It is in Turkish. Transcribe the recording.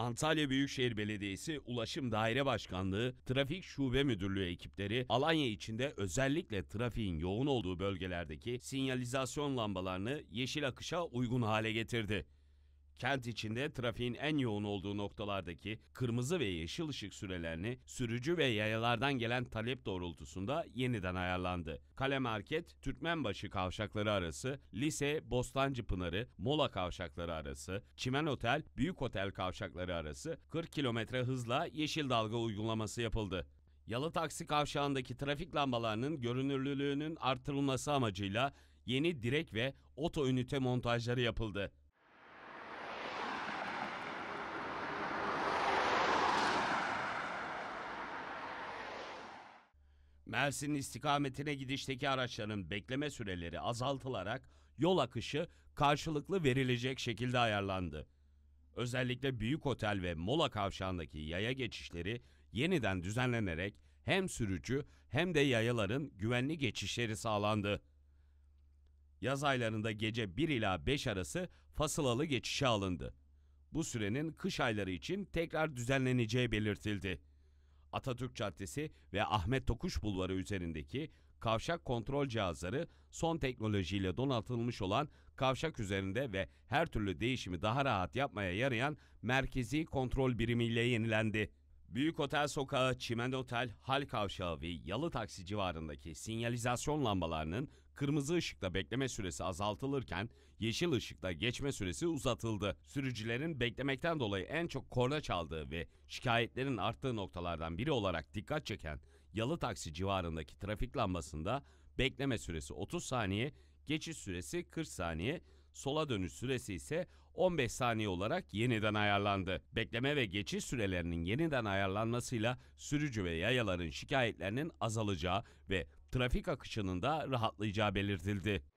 Antalya Büyükşehir Belediyesi Ulaşım Daire Başkanlığı Trafik Şube Müdürlüğü ekipleri Alanya içinde özellikle trafiğin yoğun olduğu bölgelerdeki sinyalizasyon lambalarını yeşil akışa uygun hale getirdi. Kent içinde trafiğin en yoğun olduğu noktalardaki kırmızı ve yeşil ışık sürelerini sürücü ve yayalardan gelen talep doğrultusunda yeniden ayarlandı. Kale Market, Türkmenbaşı kavşakları arası, Lise, Bostancı Pınarı, Mola kavşakları arası, Çimen Otel, Büyük Otel kavşakları arası 40 km hızla yeşil dalga uygulaması yapıldı. Yalı taksi kavşağındaki trafik lambalarının görünürlülüğünün artırılması amacıyla yeni direk ve oto ünite montajları yapıldı. Mersin istikametine gidişteki araçların bekleme süreleri azaltılarak yol akışı karşılıklı verilecek şekilde ayarlandı. Özellikle Büyük Otel ve Mola Kavşağı'ndaki yaya geçişleri yeniden düzenlenerek hem sürücü hem de yayaların güvenli geçişleri sağlandı. Yaz aylarında gece 1 ila 5 arası fasılalı geçişe alındı. Bu sürenin kış ayları için tekrar düzenleneceği belirtildi. Atatürk Caddesi ve Ahmet Tokuş Bulvarı üzerindeki kavşak kontrol cihazları son teknolojiyle donatılmış olan kavşak üzerinde ve her türlü değişimi daha rahat yapmaya yarayan merkezi kontrol birimiyle yenilendi. Büyük Otel Sokağı, Çimen Otel, Hal Kavşağı ve Yalı Taksi civarındaki sinyalizasyon lambalarının kırmızı ışıkta bekleme süresi azaltılırken yeşil ışıkta geçme süresi uzatıldı. Sürücülerin beklemekten dolayı en çok korna çaldığı ve şikayetlerin arttığı noktalardan biri olarak dikkat çeken Yalı Taksi civarındaki trafik lambasında bekleme süresi 30 saniye, geçiş süresi 40 saniye, sola dönüş süresi ise 15 saniye olarak yeniden ayarlandı. Bekleme ve geçiş sürelerinin yeniden ayarlanmasıyla sürücü ve yayaların şikayetlerinin azalacağı ve trafik akışının da rahatlayacağı belirtildi.